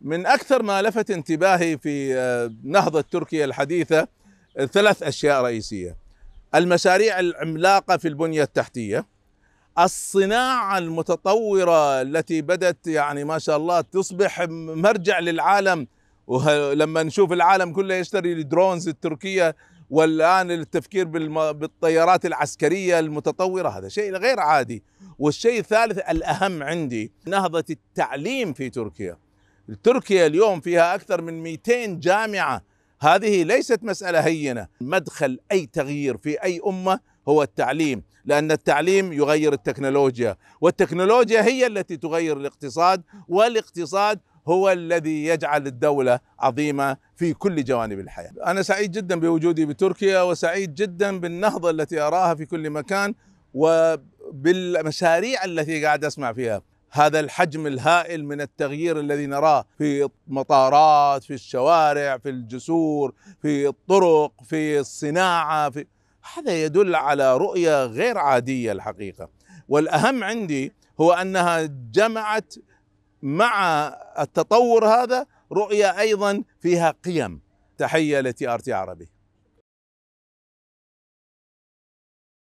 من أكثر ما لفت انتباهي في آه، نهضة تركيا الحديثة آه، ثلاث أشياء رئيسية المشاريع العملاقة في البنية التحتية الصناعة المتطورة التي بدت يعني ما شاء الله تصبح مرجع للعالم ولما نشوف العالم كله يشتري الدرونز التركية والآن التفكير بالطيارات العسكرية المتطورة هذا شيء غير عادي والشيء الثالث الأهم عندي نهضة التعليم في تركيا تركيا اليوم فيها أكثر من 200 جامعة هذه ليست مسألة هينة مدخل أي تغيير في أي أمة هو التعليم لأن التعليم يغير التكنولوجيا والتكنولوجيا هي التي تغير الاقتصاد والاقتصاد هو الذي يجعل الدولة عظيمة في كل جوانب الحياة أنا سعيد جدا بوجودي بتركيا وسعيد جدا بالنهضة التي أراها في كل مكان وبالمشاريع التي قاعد أسمع فيها هذا الحجم الهائل من التغيير الذي نراه في المطارات في الشوارع في الجسور في الطرق في الصناعه في هذا يدل على رؤيه غير عاديه الحقيقه والاهم عندي هو انها جمعت مع التطور هذا رؤيه ايضا فيها قيم تحيه لتي ار تي عربي